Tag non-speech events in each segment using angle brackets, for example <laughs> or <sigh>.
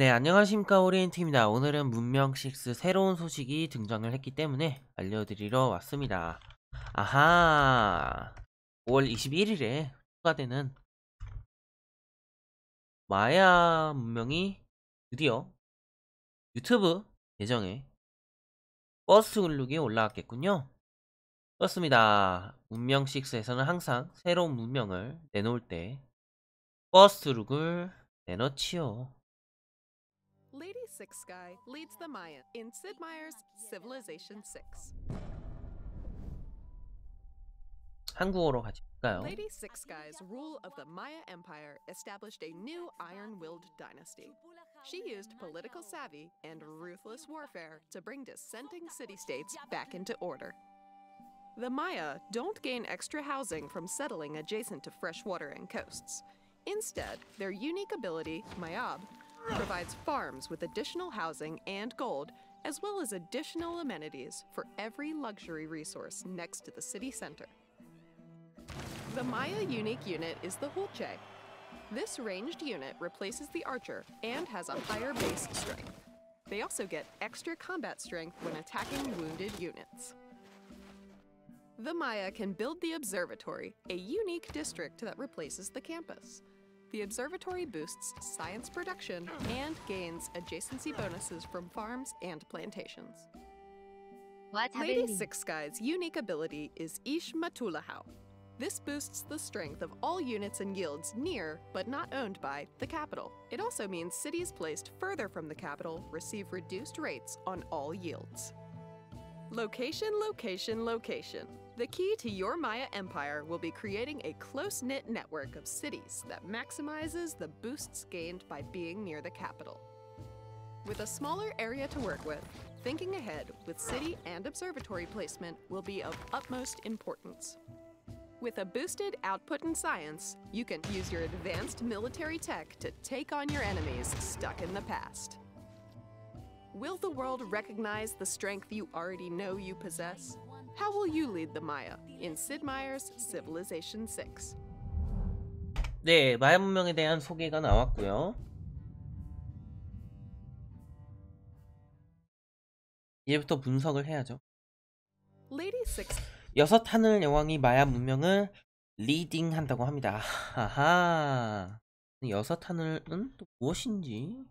네, 안녕하십니까. 오리엔트입니다. 오늘은 문명식스 새로운 소식이 등장을 했기 때문에 알려드리러 왔습니다. 아하! 5월 21일에 추가되는 마야 문명이 드디어 유튜브 계정에 버스 글룩이 올라왔겠군요. 그렇습니다. 문명식스에서는 항상 새로운 문명을 내놓을 때 버스 룩을 내놓지요. Six Sky leads the Maya in Sid Meier's Civilization 6. 한국어로 가실까요? Lady Six Sky's rule of the Maya Empire established a new iron-willed dynasty. She used political savvy and ruthless warfare to bring dissenting city-states back into order. The Maya don't gain extra housing from settling adjacent to freshwater and coasts. Instead, their unique ability, Mayab, provides farms with additional housing and gold, as well as additional amenities for every luxury resource next to the city center. The Maya unique unit is the Hulche. This ranged unit replaces the archer and has a higher base strength. They also get extra combat strength when attacking wounded units. The Maya can build the observatory, a unique district that replaces the campus the observatory boosts science production and gains adjacency bonuses from farms and plantations. What Lady Six Sky's unique ability is Ish Matulahau. This boosts the strength of all units and guilds near, but not owned by, the capital. It also means cities placed further from the capital receive reduced rates on all yields. Location, location, location. The key to your Maya empire will be creating a close knit network of cities that maximizes the boosts gained by being near the capital. With a smaller area to work with, thinking ahead with city and observatory placement will be of utmost importance. With a boosted output in science, you can use your advanced military tech to take on your enemies stuck in the past. Will the world recognize the strength you already know you possess? How will you lead the Maya in Sid Meier's Civilization 6? 네, 마야 문명에 대한 소개가 나왔고요. 이제부터 분석을 해야죠. 여섯 하늘 여왕이 마야 문명을 리딩한다고 합니다. 아하. 여섯 하늘은 또 무엇인지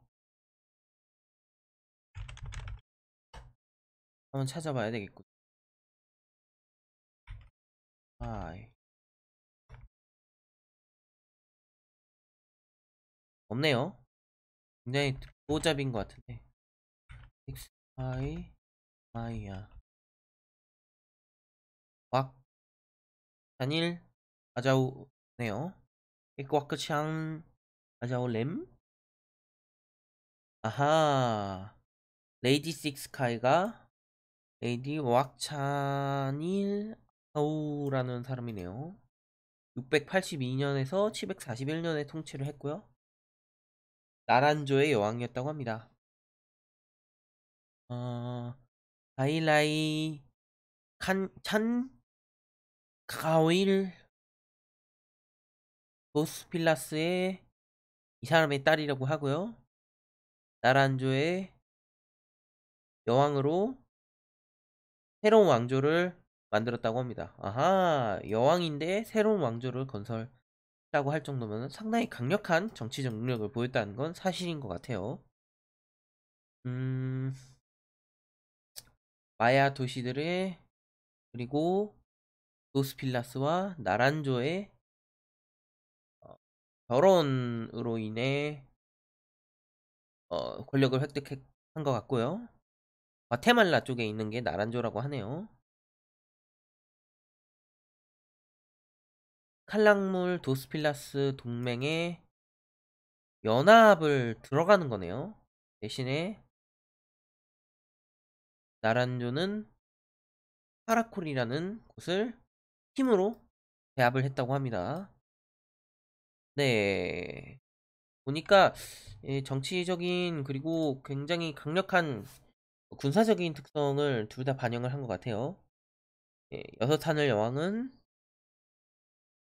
한번 찾아봐야 되겠고 아이. 없네요. 굉장히 보잡인 것 같은데. 픽스 X, I, I야. 왁. 단일, 아자우네요. 왁크창, 그, 아자우 램. 아하. 레이디 식스카이가 레이디 왁찬일 하우라는 사람이네요. 682년에서 741년에 통치를 했고요. 나란조의 여왕이었다고 합니다. 어, 아이라이 칸, 찬, 가일 보스필라스의 이 사람의 딸이라고 하고요. 나란조의 여왕으로 새로운 왕조를 만들었다고 합니다. 아하, 여왕인데 새로운 왕조를 건설했다고 할 정도면 상당히 강력한 정치적 능력을 보였다는 건 사실인 것 같아요. 음, 마야 도시들의 그리고 도스필라스와 나란조의 어, 결혼으로 인해 어, 권력을 획득한 것 같고요. 과테말라 쪽에 있는 게 나란조라고 하네요. 칼락물 도스필라스 동맹의 연합을 들어가는 거네요. 대신에 나란조는 파라콜이라는 곳을 힘으로 배합을 했다고 합니다. 네. 보니까 예, 정치적인 그리고 굉장히 강력한 군사적인 특성을 둘 다 반영을 한 것 같아요. 예, 여섯 하늘 여왕은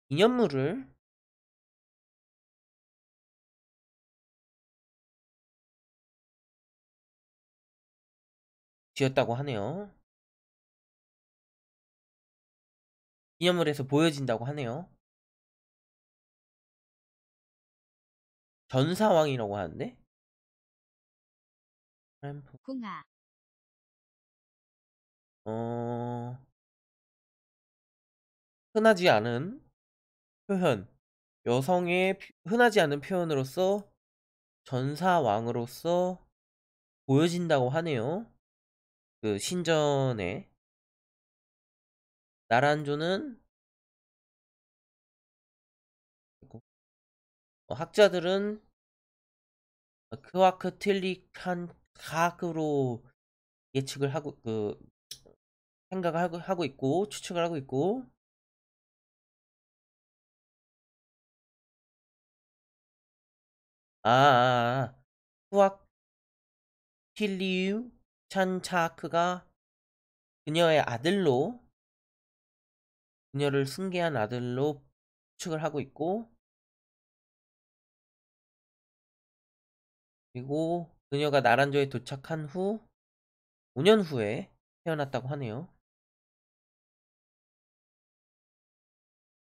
기념물을 지었다고 하네요. 기념물에서 보여진다고 하네요. 전사왕이라고 하는데? 궁아. 어, 흔하지 않은 표현, 여성의 흔하지 않은 표현으로서 전사왕으로서 보여진다고 하네요. 그 신전에 나란조는 어, 학자들은 크와크 틸리칸 각으로 예측을 하고 그 생각을 하고, 하고 있고 추측을 하고 있고 아, 아, 후악 아. 힐리우 찬차크가 그녀의 아들로 그녀를 승계한 아들로 추측을 하고 있고 그리고 그녀가 나란조에 도착한 후 5년 후에 태어났다고 하네요.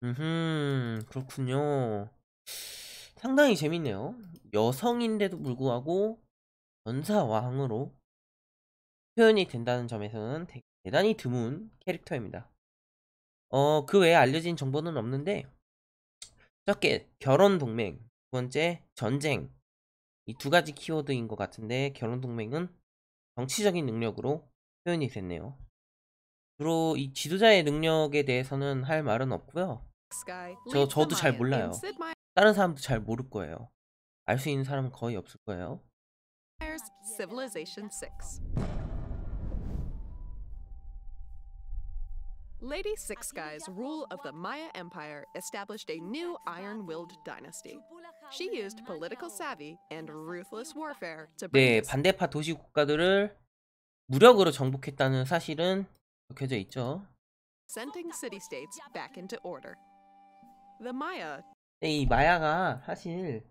음, 그렇군요. 상당히 재밌네요. 여성인데도 불구하고 전사왕으로 표현이 된다는 점에서는 대단히 드문 캐릭터입니다. 어, 그 외에 알려진 정보는 없는데, 첫째, 결혼 동맹, 두 번째, 전쟁. 이 두 가지 키워드인 것 같은데, 결혼 동맹은 정치적인 능력으로 표현이 됐네요. 주로 이 지도자의 능력에 대해서는 할 말은 없고요. 저, 저도 잘 몰라요. 다른 사람도 잘 모를 거예요. 알수 있는 사람은 거의 없을 거예요. Civilization 6. Lady Six Sky's rule of the Maya Empire established a new iron willed dynasty. She used political savvy and ruthless warfare to 네, 반대파 도시 국가들을 무력으로 정복했다는 사실은 적혀져 있죠. Sending city states back into order. The Maya 네, 이 마야가 사실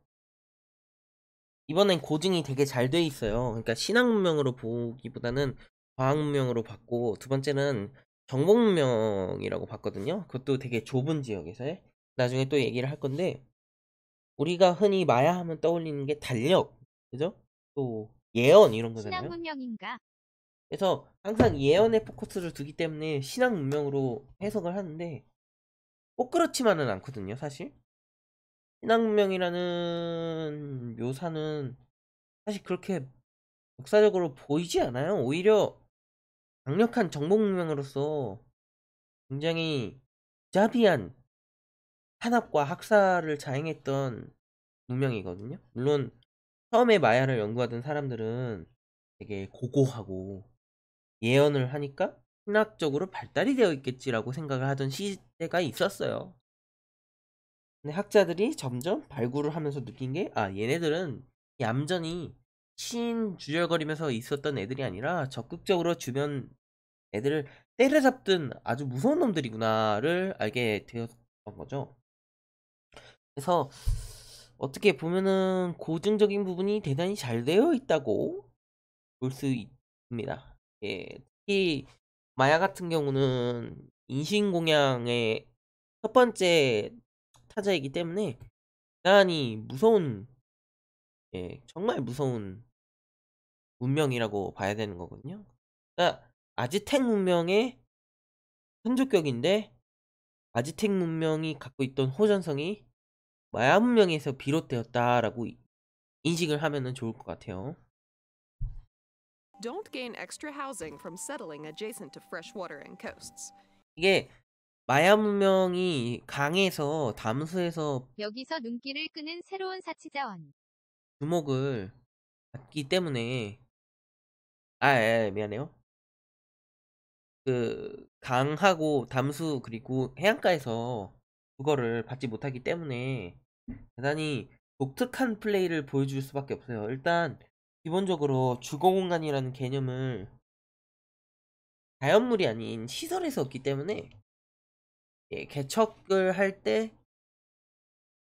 이번엔 고증이 되게 잘 돼 있어요. 그러니까 신학 문명으로 보기보다는 과학 문명으로 봤고 두 번째는 정복 문명이라고 봤거든요. 그것도 되게 좁은 지역에서 해. 나중에 또 얘기를 할 건데 우리가 흔히 마야 하면 떠올리는 게 달력, 그죠? 또 예언 이런 거잖아요. 신학 문명인가? 그래서 항상 예언에 포커스를 두기 때문에 신학 문명으로 해석을 하는데 꼭 그렇지만은 않거든요, 사실. 신학문명이라는 묘사는 사실 그렇게 역사적으로 보이지 않아요. 오히려 강력한 정복문명으로서 굉장히 자비한 탄압과 학살을 자행했던 문명이거든요. 물론 처음에 마야를 연구하던 사람들은 되게 고고하고 예언을 하니까 신학적으로 발달이 되어 있겠지라고 생각을 하던 시대가 있었어요. 근데 학자들이 점점 발굴을 하면서 느낀 게아 얘네들은 얌전히 신 주절거리면서 있었던 애들이 아니라 적극적으로 주변 애들을 때려잡든 아주 무서운 놈들이구나를 알게 되었던 거죠. 그래서 어떻게 보면은 고증적인 부분이 대단히 잘 되어 있다고 볼 수 있습니다. 예, 특히 마야 같은 경우는 인신공양의 첫 번째 타자이기 때문에 대단히 무서운 예, 정말 무서운 문명이라고 봐야 되는 거군요 그러니까 아지텍 문명의 선조격인데 아지텍 문명이 갖고 있던 호전성이 마야 문명에서 비롯되었다라고 인식을 하면 좋을 것 같아요. Don't gain extra housing from settling adjacent to freshwater and coasts. 이게 마야 문명이 강에서 담수에서 여기서 눈길을 끄는 새로운 사치자원 주목을 받기 때문에 아 예, 예, 미안해요 그 강하고 담수 그리고 해안가에서 그거를 받지 못하기 때문에 대단히 독특한 플레이를 보여줄 수밖에 없어요 일단 기본적으로 주거 공간이라는 개념을 자연물이 아닌 시설에서 얻기 때문에 예, 개척을 할 때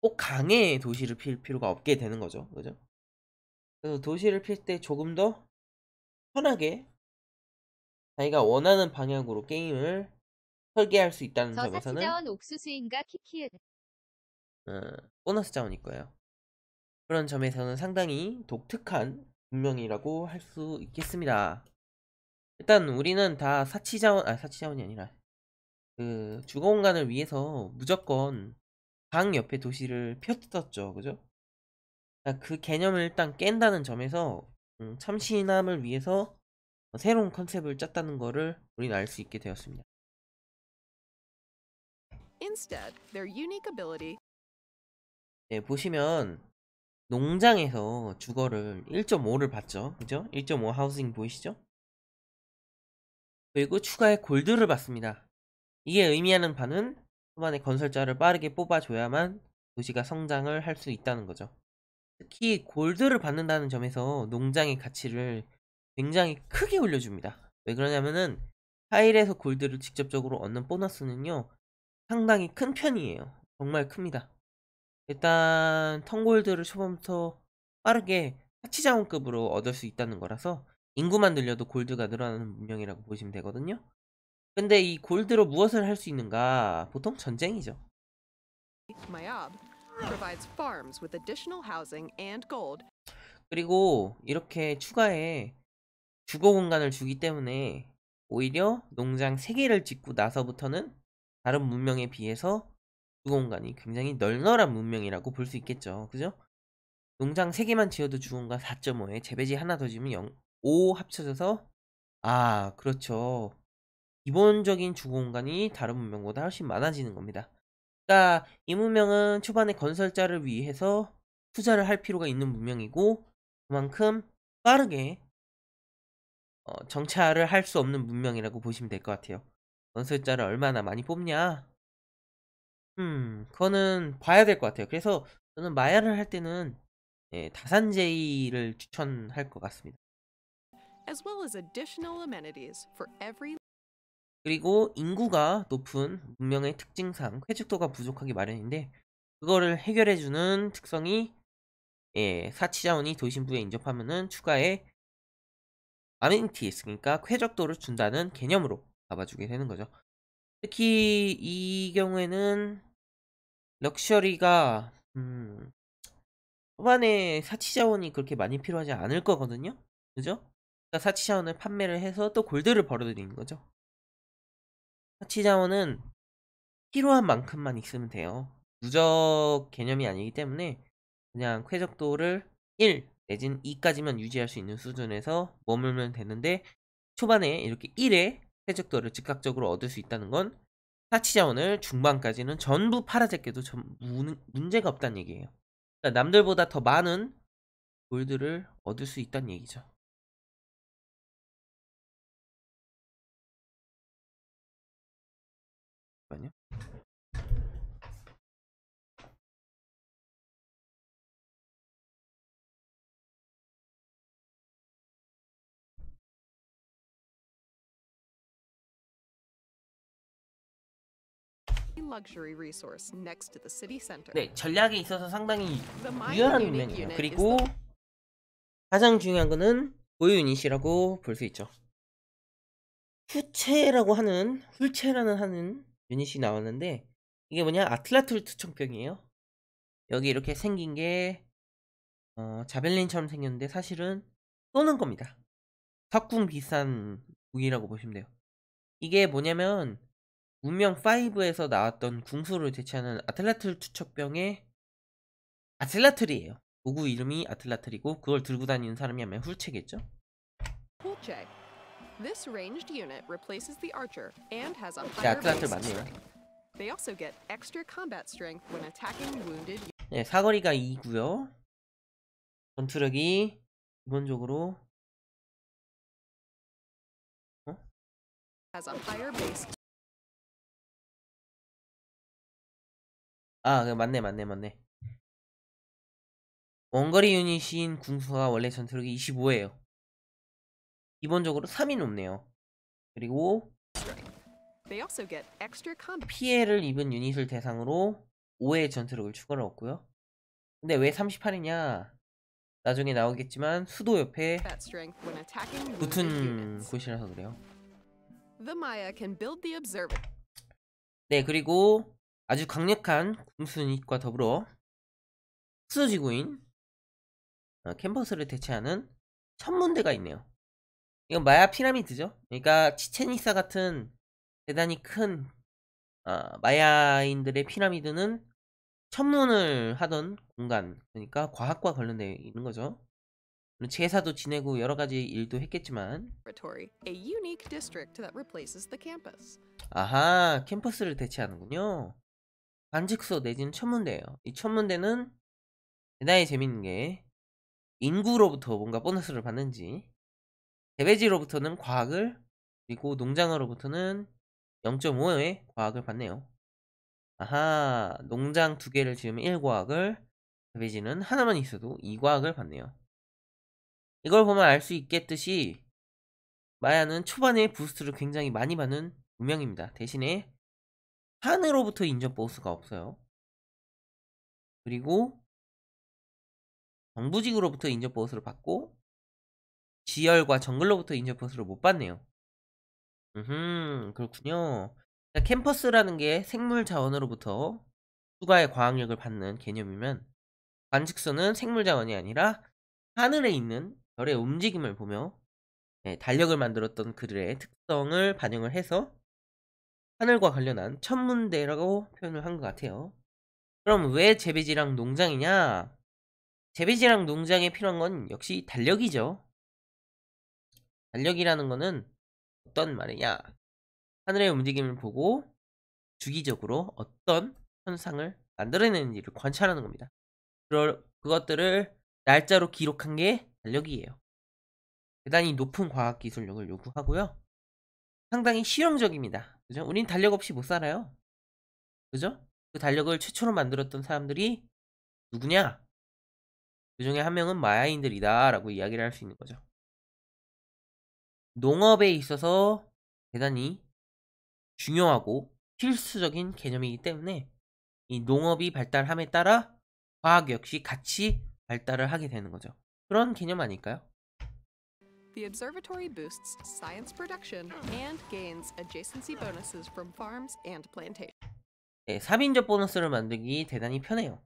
꼭 강의 도시를 필 필요가 없게 되는 거죠. 그죠? 그래서 도시를 필 때 조금 더 편하게 자기가 원하는 방향으로 게임을 설계할 수 있다는 점에서는 옥수수인가 키키에 어, 보너스 자원일 거예요. 그런 점에서는 상당히 독특한 운명이라고 할 수 있겠습니다. 일단 우리는 다 사치 자원, 아 사치 자원이 아니라 그 주거 공간을 위해서 무조건 방 옆에 도시를 폈었죠. 그죠? 그러니까 그 개념을 일단 깬다는 점에서 음, 참신함을 위해서 새로운 컨셉을 짰다는 거를 우리는 알 수 있게 되었습니다. Instead, their unique ability. 네, 보시면 농장에서 주거를 1.5를 받죠. 그죠? 1.5 하우싱 보이시죠? 그리고 추가의 골드를 받습니다. 이게 의미하는 바는 초반에 건설자를 빠르게 뽑아줘야만 도시가 성장을 할 수 있다는 거죠. 특히 골드를 받는다는 점에서 농장의 가치를 굉장히 크게 올려줍니다. 왜 그러냐면은 타일에서 골드를 직접적으로 얻는 보너스는요 상당히 큰 편이에요. 정말 큽니다. 일단 턴골드를 초반부터 빠르게 파치자원급으로 얻을 수 있다는 거라서 인구만 늘려도 골드가 늘어나는 문명이라고 보시면 되거든요. 근데 이 골드로 무엇을 할 수 있는가? 보통 전쟁이죠. 그리고 이렇게 추가해 주거 공간을 주기 때문에 오히려 농장 3개를 짓고 나서부터는 다른 문명에 비해서 주거 공간이 굉장히 널널한 문명이라고 볼 수 있겠죠. 그죠? 농장 3개만 지어도 주공간 4.5에 재배지 하나 더 지으면 0, 5 합쳐져서 아 그렇죠. 기본적인 주 공간이 다른 문명보다 훨씬 많아지는 겁니다. 그러니까 이 문명은 초반에 건설자를 위해서 투자를 할 필요가 있는 문명이고 그만큼 빠르게 어, 정찰을 할 수 없는 문명이라고 보시면 될 것 같아요. 건설자를 얼마나 많이 뽑냐? 음, 그거는 봐야 될 것 같아요. 그래서 저는 마야를 할 때는 예, 다산제이를 추천할 것 같습니다. as well as additional amenities for every 그리고 인구가 높은 문명의 특징상 쾌적도가 부족하기 마련인데 그거를 해결해주는 특성이 예, 사치자원이 도심부에 인접하면은 추가의 아메티티 그러니까 쾌적도를 준다는 개념으로 잡아주게 되는 거죠. 특히 이 경우에는 럭셔리가 음, 초반에 사치자원이 그렇게 많이 필요하지 않을 거거든요. 그죠? 그러니까 사치자원을 판매를 해서 또 골드를 벌어들이는 거죠. 파치자원은 필요한 만큼만 있으면 돼요. 누적 개념이 아니기 때문에 그냥 쾌적도를 1 내진 2까지만 유지할 수 있는 수준에서 머물면 되는데 초반에 이렇게 1의 쾌적도를 즉각적으로 얻을 수 있다는 건 파치자원을 중반까지는 전부 팔아제껴도 문제가 없다는 얘기예요. 그러니까 남들보다 더 많은 골드를 얻을 수 있다는 얘기죠. 네, 전략에 있어서 상당히 유연한 면이에요. 그리고 가장 중요한 거는 보유 유닛이라고 볼 수 있죠. 후체라고 하는 훌체라는 하는 유닛이 나왔는데 이게 뭐냐 아틀라툴 투청병이에요. 여기 이렇게 생긴 게 어, 자벨린처럼 생겼는데 사실은 쏘는 겁니다. 석궁 비싼 무기라고 보시면 돼요. 이게 뭐냐면 운명 5에서 나왔던 궁수를 대체하는 아틀라틀 투척병의 아틀라틀이에요. 도구 이름이 아틀라틀이고 그걸 들고 다니는 사람이 아마 훌체겠죠? 훌체. This ranged unit replaces the archer and has a higher base strength. They also get extra combat strength when attacking wounded. 네, 사거리가 2고요. 전투력이 기본적으로 has a higher base 아 그 맞네 맞네 맞네 원거리 유닛인 궁수가 원래 전투력이 25예요 기본적으로 3이 높네요 그리고 피해를 입은 유닛을 대상으로 5의 전투력을 추가로 얻고요 근데 왜 38이냐 나중에 나오겠지만 수도 옆에 붙은 곳이라서 그래요 네 그리고 아주 강력한 공순이과 더불어 흑수지구인 캠퍼스를 어, 대체하는 천문대가 있네요. 이건 마야 피라미드죠. 그러니까 치첸이사 같은 대단히 큰 어, 마야인들의 피라미드는 천문을 하던 공간, 그러니까 과학과 관련되어 있는 거죠. 제사도 지내고 여러 가지 일도 했겠지만 아하, 캠퍼스를 대체하는군요. 관직서 내지는 천문대예요. 이 천문대는 대단히 재밌는 게 인구로부터 뭔가 보너스를 받는지 대배지로부터는 과학을 그리고 농장으로부터는 0.5의 과학을 받네요. 아하 농장 두 개를 지으면 1과학을 대배지는 하나만 있어도 2과학을 받네요. 이걸 보면 알 수 있겠듯이 마야는 초반에 부스트를 굉장히 많이 받는 운명입니다. 대신에 판으로부터 인접 보스가 없어요. 그리고 정부직으로부터 인접 보스를 받고 지열과 정글로부터 인접 보스를못 받네요. 음, 그렇군요. 캠퍼스라는 게 생물 자원으로부터 추가의 과학력을 받는 개념이면 관측소는 생물 자원이 아니라 하늘에 있는 별의 움직임을 보며 네, 달력을 만들었던 그들의 특성을 반영을 해서 하늘과 관련한 천문대라고 표현을 한 것 같아요. 그럼 왜 재배지랑 농장이냐? 재배지랑 농장에 필요한 건 역시 달력이죠. 달력이라는 거는 어떤 말이냐? 하늘의 움직임을 보고 주기적으로 어떤 현상을 만들어내는지를 관찰하는 겁니다. 그 그것들을 날짜로 기록한 게 달력이에요. 대단히 높은 과학기술력을 요구하고요. 상당히 실용적입니다. 그죠? 우린 달력 없이 못 살아요. 그죠? 그 달력을 최초로 만들었던 사람들이 누구냐? 그 중에 한 명은 마야인들이다 라고 이야기를 할 수 있는 거죠. 농업에 있어서 대단히 중요하고 필수적인 개념이기 때문에 이 농업이 발달함에 따라 과학 역시 같이 발달을 하게 되는 거죠. 그런 개념 아닐까요? the observatory boosts science production and gains adjacency bonuses from farms and plantations. 네, 3인조 보너스를 만들기 대단히 편해요.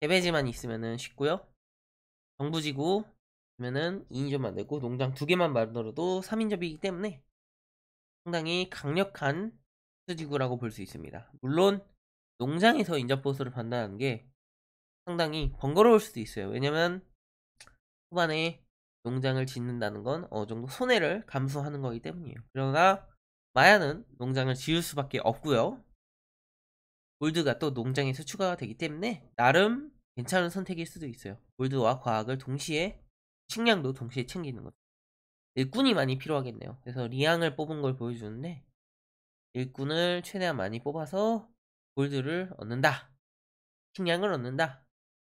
개배지만 있으면 쉽고요. 정부지구 면은 2인조 만들고 농장 두 개만 만들어도 3인조이기 때문에 상당히 강력한 수지구라고 볼 수 있습니다. 물론 농장에서 인접 보스를 판단하는 게 상당히 번거로울 수도 있어요. 왜냐면 후반에 농장을 짓는다는 건 어느 정도 손해를 감수하는 거기 때문이에요. 그러나 마야는 농장을 지을 수밖에 없고요. 골드가 또 농장에서 추가가 되기 때문에 나름 괜찮은 선택일 수도 있어요. 골드와 과학을 동시에 식량도 동시에 챙기는 거죠. 일꾼이 많이 필요하겠네요. 그래서 리앙을 뽑은 걸 보여주는데 일꾼을 최대한 많이 뽑아서 골드를 얻는다. 식량을 얻는다.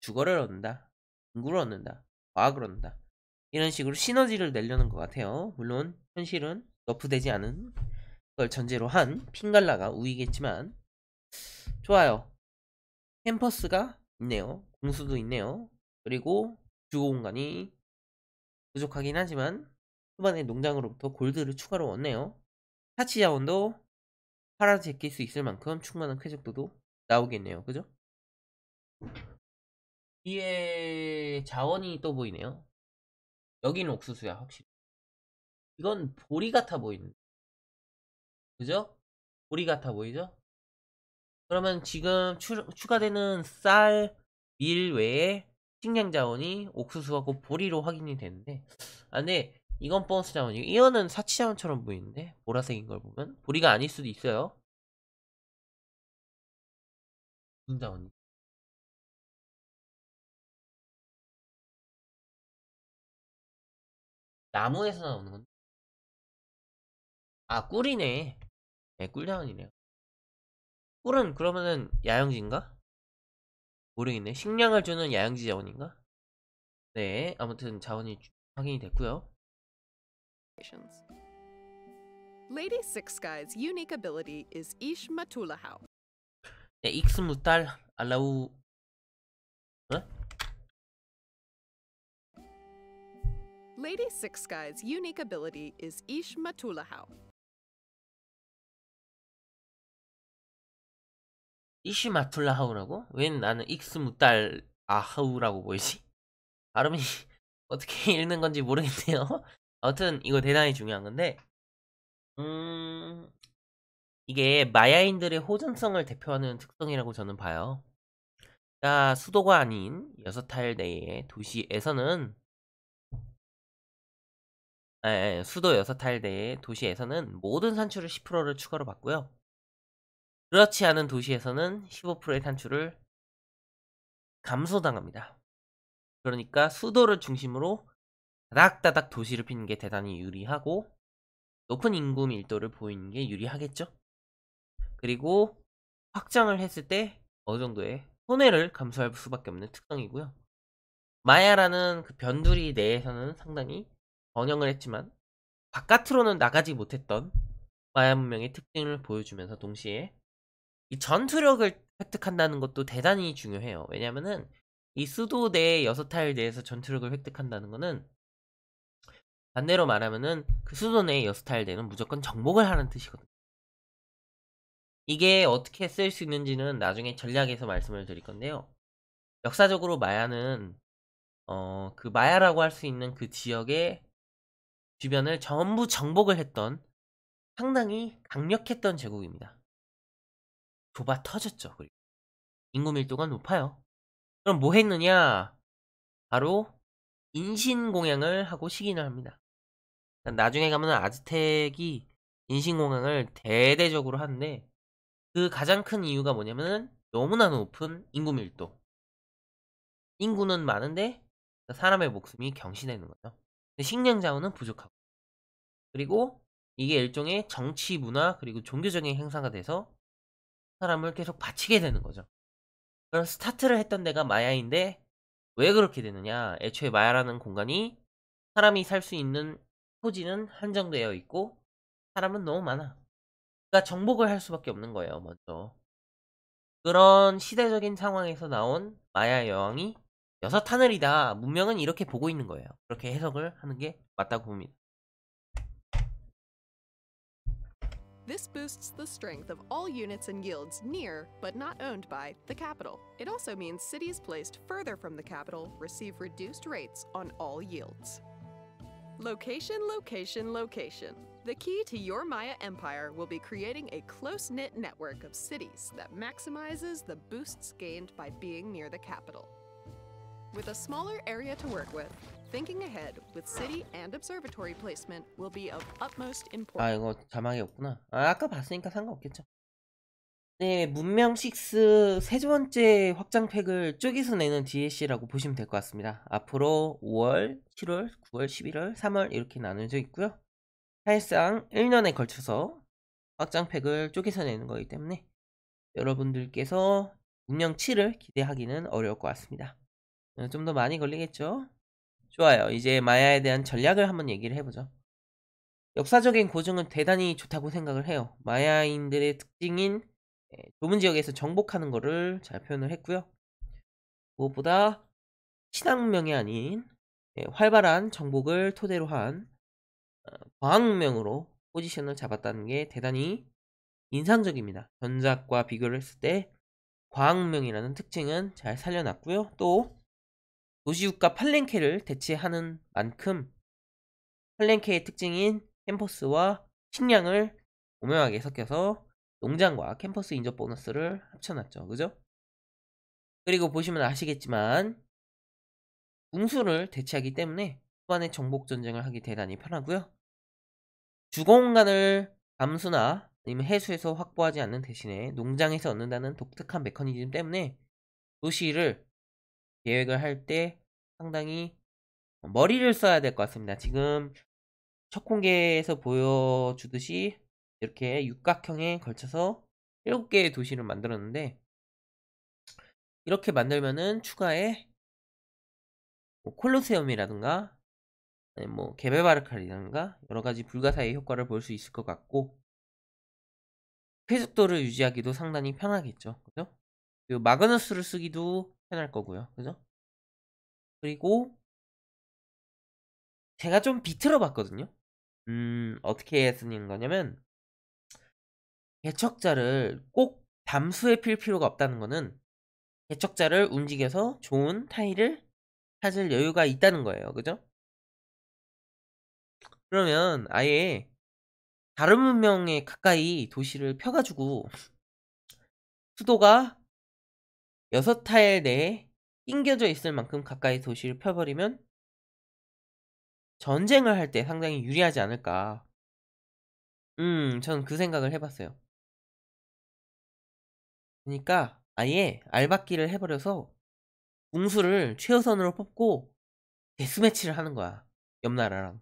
주거를 얻는다. 인구를 얻는다. 과학을 얻는다. 이런 식으로 시너지를 내려는 것 같아요. 물론 현실은 너프되지 않은 걸 전제로 한 핑갈라가 우위겠지만 좋아요. 캠퍼스가 있네요. 공수도 있네요. 그리고 주거 공간이 부족하긴 하지만 초반에 농장으로부터 골드를 추가로 얻네요. 타치 자원도 팔아 제낄 수 있을 만큼 충분한 쾌적도도 나오겠네요. 그죠? 뒤에 자원이 또 보이네요. 여긴 옥수수야 확실히 이건 보리 같아 보이는 그죠? 보리 같아 보이죠? 그러면 지금 추, 추가되는 쌀, 밀 외에 식량 자원이 옥수수하고 보리로 확인이 되는데 아 근데 이건 보너스 자원이고 이어는 사치 자원처럼 보이는데 보라색인 걸 보면 보리가 아닐 수도 있어요 무슨 자원이 나무에서 나오는 건데. 아, 꿀이네. 네, 꿀다운이네요 꿀은 그러면은 야영지인가? 모르겠네. 식량을 주는 야영지 자원인가? 네, 아무튼 자원이 확인이 됐고요. Lady Six Sky's unique ability is Ishmatulahau. 네, 익스무탈 알라우 Lady Six Sky's unique ability is Ish Matulahau. t u l a h 하우라고웬 나는 익스무딸 아하우라고 보이지? 발음이 <laughs> 어떻게 읽는 건지 모르겠네요. <laughs> 아무튼 이거 대단히 중요한 건데 음... 이게 마야인들의 호전성을 대표하는 특성이라고 저는 봐요. 자, 수도가 아닌 여섯 타일 내의 도시에서는 예, 예, 수도 6탈대의 도시에서는 모든 산출을 10%를 추가로 받고요. 그렇지 않은 도시에서는 15%의 산출을 감소당합니다. 그러니까 수도를 중심으로 다닥다닥 도시를 피는 게 대단히 유리하고 높은 인구 밀도를 보이는 게 유리하겠죠. 그리고 확장을 했을 때 어느 정도의 손해를 감소할 수밖에 없는 특성이고요. 마야라는 그 변두리 내에서는 상당히 번영을 했지만 바깥으로는 나가지 못했던 마야 문명의 특징을 보여주면서 동시에 이 전투력을 획득한다는 것도 대단히 중요해요. 왜냐면은 이 수도 내 여섯 타일 내에서 전투력을 획득한다는 것은 반대로 말하면은 그 수도 내 여섯 타일 내는 무조건 정복을 하는 뜻이거든요. 이게 어떻게 쓸 수 있는지는 나중에 전략에서 말씀을 드릴 건데요. 역사적으로 마야는 어, 그 마야라고 할 수 있는 그 지역의 주변을 전부 정복을 했던 상당히 강력했던 제국입니다. 좁아 터졌죠. 그리고 인구 밀도가 높아요. 그럼 뭐 했느냐? 바로 인신공양을 하고 시기을 합니다. 그러니까 나중에 가면 아즈텍이 인신공양을 대대적으로 하는데 그 가장 큰 이유가 뭐냐면 너무나 높은 인구 밀도. 인구는 많은데 사람의 목숨이 경신되는 거죠. 식량 자원은 부족하고 그리고 이게 일종의 정치 문화 그리고 종교적인 행사가 돼서 사람을 계속 바치게 되는 거죠. 그럼 스타트를 했던 데가 마야인데 왜 그렇게 되느냐? 애초에 마야라는 공간이 사람이 살 수 있는 토지는 한정되어 있고 사람은 너무 많아. 그러니까 정복을 할 수밖에 없는 거예요, 먼저. 그런 시대적인 상황에서 나온 마야 여왕이 여섯 하늘이다. 문명은 이렇게 보고 있는 거예요. 그렇게 해석을 하는 게 맞다고 봅니다. This boosts the strength of all units and guilds near, but not owned by, the capital. It also means cities placed further from the capital receive reduced rates on all yields. Location, location, location. The key to your Maya empire will be creating a close knit network of cities that maximizes the boosts gained by being near the capital. With a smaller area to work with, thinking ahead with city and observatory placement will be of utmost importance. 아 이거 자막이 없구나. 아 아까 봤으니까 상관없겠죠. 네, 문명 6 세 번째 확장팩을 쪼개서 내는 DLC라고 보시면 될 것 같습니다. 앞으로 5월, 7월, 9월, 11월, 3월 이렇게 나눠져 있고요. 사실상 1년에 걸쳐서 확장팩을 쪼개서 내는 거기 때문에 여러분들께서 문명 7을 기대하기는 어려울 것 같습니다. 네, 좀더 많이 걸리겠죠? 좋아요. 이제 마야에 대한 전략을 한번 얘기를 해보죠. 역사적인 고증은 대단히 좋다고 생각을 해요. 마야인들의 특징인 예, 좁은 지역에서 정복하는 것을 잘 표현을 했고요. 무엇보다 신앙명이 아닌 예, 활발한 정복을 토대로 한 어, 과학명으로 포지션을 잡았다는 게 대단히 인상적입니다. 전작과 비교를 했을 때 과학명이라는 특징은 잘 살려놨고요. 또 도시국가 팔렌케를 대체하는 만큼 팔렌케의 특징인 캠퍼스와 식량을 오묘하게 섞여서 농장과 캠퍼스 인접 보너스를 합쳐놨죠. 그죠? 그리고 보시면 아시겠지만 궁수를 대체하기 때문에 후반에 정복 전쟁을 하기 대단히 편하고요. 주공간을 감수나 아니면 해수에서 확보하지 않는 대신에 농장에서 얻는다는 독특한 메커니즘 때문에 도시를 계획을 할 때 상당히 머리를 써야 될 것 같습니다. 지금 첫 공개에서 보여주듯이 이렇게 육각형에 걸쳐서 7개의 도시를 만들었는데 이렇게 만들면은 추가에 뭐 콜로세움이라든가 뭐 개베바르칼이라든가 여러가지 불가사의 효과를 볼 수 있을 것 같고 회속도를 유지하기도 상당히 편하겠죠 그죠? 그리고 마그너스를 쓰기도 해낼 거고요. 그죠? 그리고 제가 좀 비틀어 봤거든요. 음, 어떻게 했는 거냐면 개척자를 꼭 담수에 필 필요가 없다는 거는 개척자를 움직여서 좋은 타일을 찾을 여유가 있다는 거예요. 그죠? 그러면 아예 다른 문명에 가까이 도시를 펴가지고 수도가 여섯 타일 내에 낑겨져 있을 만큼 가까이 도시를 펴버리면 전쟁을 할 때 상당히 유리하지 않을까. 음, 저는 그 생각을 해봤어요. 그러니까 아예 알박기를 해버려서 궁수를 최우선으로 뽑고 데스매치를 하는 거야. 옆 나라랑.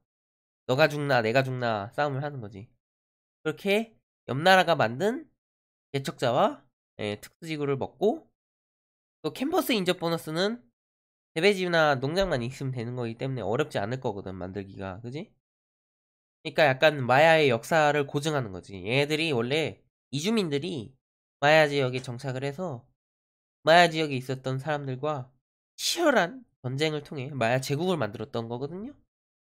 너가 죽나 내가 죽나 싸움을 하는 거지. 그렇게 옆 나라가 만든 개척자와 예, 특수지구를 먹고 또캔버스 인접 보너스는 재배지나 농장만 있으면 되는 거기 때문에 어렵지 않을 거거든 만들기가 그지? 그러니까 약간 마야의 역사를 고증하는 거지 얘들이 원래 이주민들이 마야 지역에 정착을 해서 마야 지역에 있었던 사람들과 치열한 전쟁을 통해 마야 제국을 만들었던 거거든요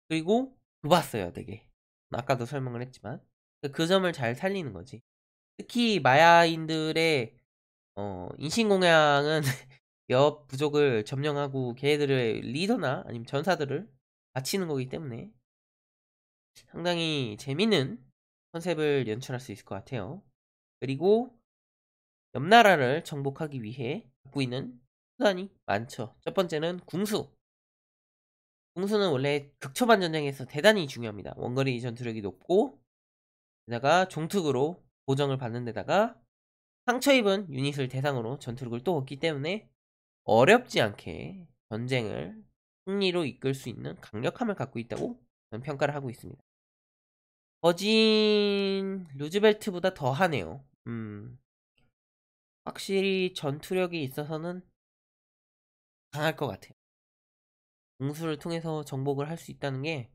그리고 좁았어요 되게 아까도 설명을 했지만 그러니까 그 점을 잘 살리는 거지 특히 마야인들의 어, 인신공양은 옆 <laughs> 부족을 점령하고 걔들의 리더나 아니면 전사들을 바치는 거기 때문에 상당히 재밌는 컨셉을 연출할 수 있을 것 같아요. 그리고 옆 나라를 정복하기 위해 갖고 있는 수단이 많죠. 첫 번째는 궁수. 궁수는 원래 극초반 전쟁에서 대단히 중요합니다. 원거리 전투력이 높고 게다가 종특으로 보정을 받는 데다가 상처 입은 유닛을 대상으로 전투력을 또 얻기 때문에 어렵지 않게 전쟁을 승리로 이끌 수 있는 강력함을 갖고 있다고 저는 평가를 하고 있습니다. 버진 루즈벨트보다 더하네요. 음, 확실히 전투력이 있어서는 강할 것 같아요. 공수를 통해서 정복을 할 수 있다는 게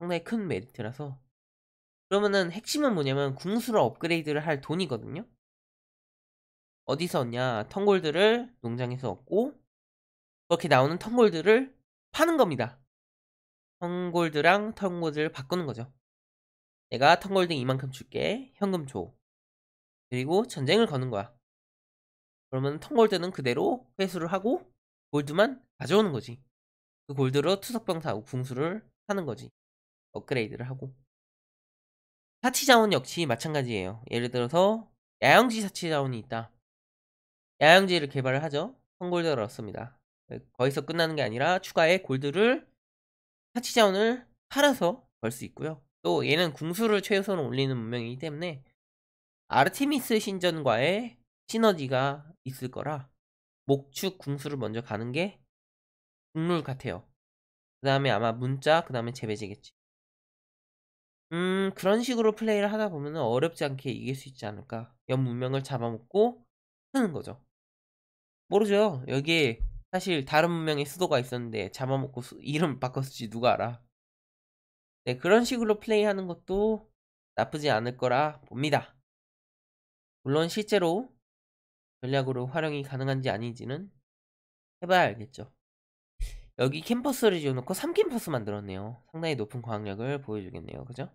상당히 큰 메리트라서 그러면은 핵심은 뭐냐면 궁수를 업그레이드를 할 돈이거든요. 어디서 얻냐? 턴골드를 농장에서 얻고 그렇게 나오는 턴골드를 파는 겁니다. 턴골드랑 턴골드를 바꾸는 거죠. 내가 턴골드 이만큼 줄게. 현금 줘. 그리고 전쟁을 거는 거야. 그러면 턴골드는 그대로 회수를 하고 골드만 가져오는 거지. 그 골드로 투석병 사고 궁수를 사는 거지. 업그레이드를 하고. 사치 자원 역시 마찬가지예요. 예를 들어서 야영지 사치 자원이 있다. 야영지를 개발을 하죠. 선골드를 얻습니다. 네, 거기서 끝나는 게 아니라 추가의 골드를 파치자원을 팔아서 벌 수 있고요. 또 얘는 궁수를 최소로 올리는 문명이기 때문에 아르테미스 신전과의 시너지가 있을 거라 목축 궁수를 먼저 가는 게 국룰 같아요. 그 다음에 아마 문자, 그 다음에 재배제겠지. 음, 그런 식으로 플레이를 하다 보면 어렵지 않게 이길 수 있지 않을까. 연 문명을 잡아먹고 하는 거죠. 모르죠. 여기 사실 다른 문명의 수도가 있었는데 잡아먹고 수, <laughs> 이름 바꿨을지 누가 알아. 네, 그런 식으로 플레이하는 것도 나쁘지 않을 거라 봅니다. 물론 실제로 전략으로 활용이 가능한지 아닌지는 해봐야 알겠죠. 여기 캠퍼스를 지어놓고 3캠퍼스 만들었네요. 상당히 높은 과학력을 보여주겠네요. 그죠?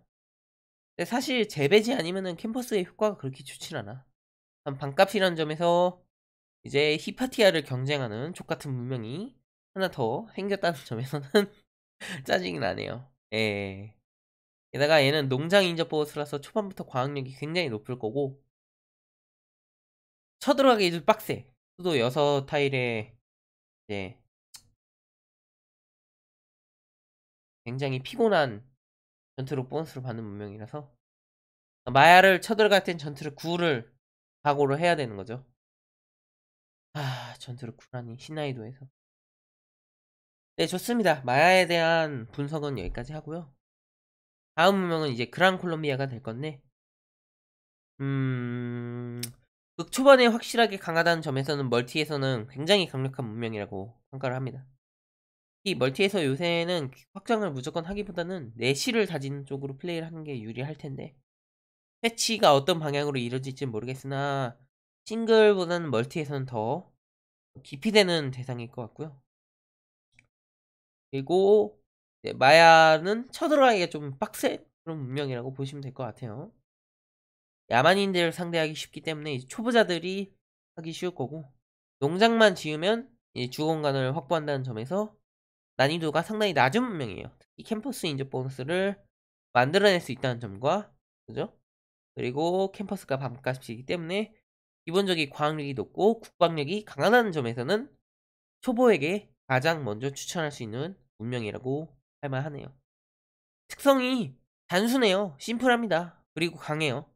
근데 사실 재배지 아니면 캠퍼스의 효과가 그렇게 좋진 않아. 반값이라는 점에서 이제 히파티아를 경쟁하는 족같은 문명이 하나 더 생겼다는 <laughs> 점에서는 짜증이 나네요. 예. 게다가 얘는 농장 인접 보스라서 초반부터 과학력이 굉장히 높을 거고 쳐들어가기 좀 빡세. 수도 6타일에 이제 굉장히 피곤한 전투로 보너스를 받는 문명이라서 마야를 쳐들어갈 땐 전투를 9를 각오로 해야 되는 거죠. 아, 전투를 쿠라니 신나이도에서. 네, 좋습니다. 마야에 대한 분석은 여기까지 하고요. 다음 문명은 이제 그란 콜롬비아가 될 건데, 음, 극 초반에 확실하게 강하다는 점에서는 멀티에서는 굉장히 강력한 문명이라고 평가를 합니다. 이 멀티에서 요새는 확장을 무조건 하기보다는 내실을 다진 쪽으로 플레이를 하는 게 유리할 텐데, 패치가 어떤 방향으로 이루어질지 모르겠으나, 싱글보다는 멀티에서는 더 깊이 되는 대상일 것 같고요. 그리고 마야는 쳐들어가기가 좀 빡센 그런 문명이라고 보시면 될 것 같아요. 야만인들을 상대하기 쉽기 때문에 초보자들이 하기 쉬울 거고 농장만 지으면 주공간을 확보한다는 점에서 난이도가 상당히 낮은 문명이에요. 이 캠퍼스 인접 보너스를 만들어낼 수 있다는 점과 그죠? 그리고 캠퍼스가 밤값이기 때문에 기본적인 과학력이 높고 국방력이 강한다 점에서는 초보에게 가장 먼저 추천할 수 있는 문명이라고 할 만하네요. 특성이 단순해요. 심플합니다. 그리고 강해요.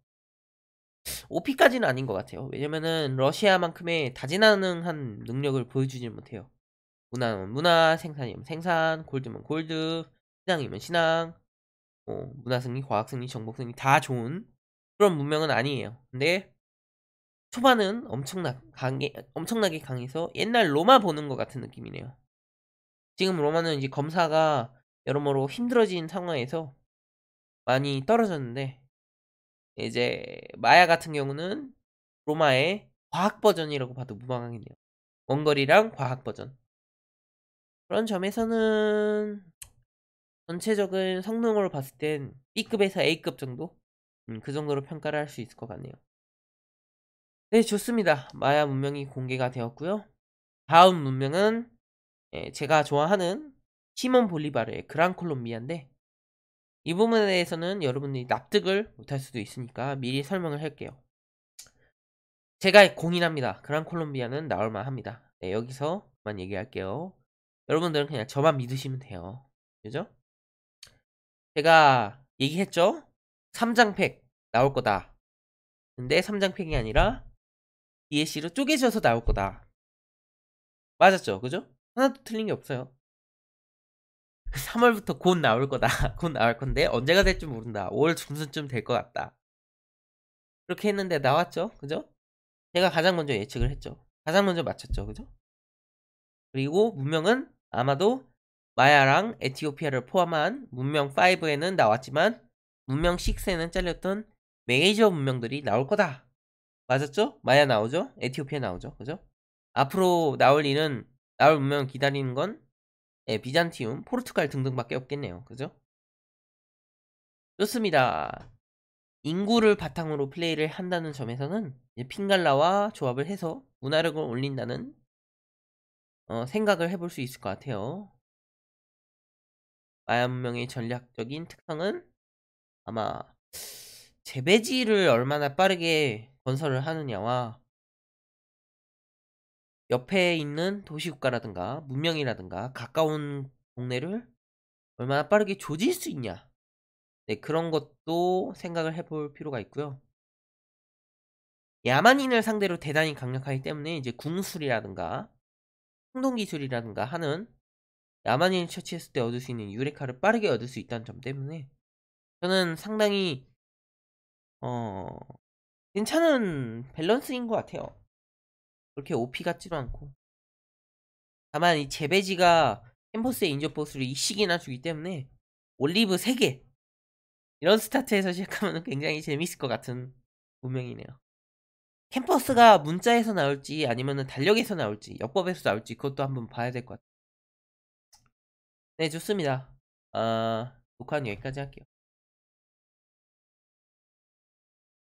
OP까지는 아닌 것 같아요. 왜냐면은 러시아만큼의 다재다능한 능력을 보여주지 못해요. 문화는 문화, 생산이면 생산, 골드면 골드, 신앙이면 신앙, 뭐 문화승리, 과학승리, 정복승리 다 좋은 그런 문명은 아니에요. 근데 초반은 엄청나 강해, 엄청나게 강해서 옛날 로마 보는 것 같은 느낌이네요. 지금 로마는 이제 검사가 여러모로 힘들어진 상황에서 많이 떨어졌는데 이제 마야 같은 경우는 로마의 과학 버전이라고 봐도 무방하겠네요. 원거리랑 과학 버전. 그런 점에서는 전체적인 성능으로 봤을 땐 B급에서 A급 정도? 음, 그 정도로 평가를 할 수 있을 것 같네요. 네, 좋습니다. 마야 문명이 공개가 되었고요. 다음 문명은 예, 제가 좋아하는 시몬 볼리바르의 그란 콜롬비아인데 이 부분에 대해서는 여러분들이 납득을 못할 수도 있으니까 미리 설명을 할게요. 제가 공인합니다. 그란 콜롬비아는 나올만 합니다. 네, 여기서 만 얘기할게요. 여러분들은 그냥 저만 믿으시면 돼요. 그죠? 제가 얘기했죠? 3장 팩 나올 거다. 근데 3장 팩이 아니라 DLC로 쪼개져서 나올 거다. 맞았죠? 그죠? 하나도 틀린 게 없어요. 3월부터 <laughs> 곧 나올 거다. <laughs> 곧 나올 건데 언제가 될지 모른다. 5월 중순쯤 될 것 같다. 그렇게 했는데 나왔죠? 그죠? 제가 가장 먼저 예측을 했죠. 가장 먼저 맞췄죠. 그죠? 그리고 문명은 아마도 마야랑 에티오피아를 포함한 문명 5에는 나왔지만 문명 6에는 잘렸던 메이저 문명들이 나올 거다. 맞았죠? 마야 나오죠? 에티오피아 나오죠? 그죠? 앞으로 나올 일은 나올 운명 기다리는 건 예, 비잔티움, 포르투갈 등등밖에 없겠네요. 그죠? 좋습니다. 인구를 바탕으로 플레이를 한다는 점에서는 핑갈라와 조합을 해서 문화력을 올린다는 어, 생각을 해볼 수 있을 것 같아요. 마야 문명의 전략적인 특성은 아마 재배지를 얼마나 빠르게 건설을 하느냐와 옆에 있는 도시국가라든가 문명이라든가 가까운 동네를 얼마나 빠르게 조질 수 있냐. 네, 그런 것도 생각을 해볼 필요가 있고요. 야만인을 상대로 대단히 강력하기 때문에 이제 궁술이라든가 행동기술이라든가 하는 야만인을 처치했을 때 얻을 수 있는 유레카를 빠르게 얻을 수 있다는 점 때문에 저는 상당히 어 괜찮은 밸런스인 것 같아요. 그렇게 OP 같지도 않고. 다만 이 재배지가 캠퍼스의 인접 보스를 이식이나 주기 때문에 올리브 3개 이런 스타트에서 시작하면 굉장히 재밌을 것 같은 운명이네요. 캠퍼스가 문자에서 나올지 아니면 달력에서 나올지 역법에서 나올지 그것도 한번 봐야 될 것 같아요. 네 좋습니다. 아, 녹화는 여기까지 할게요.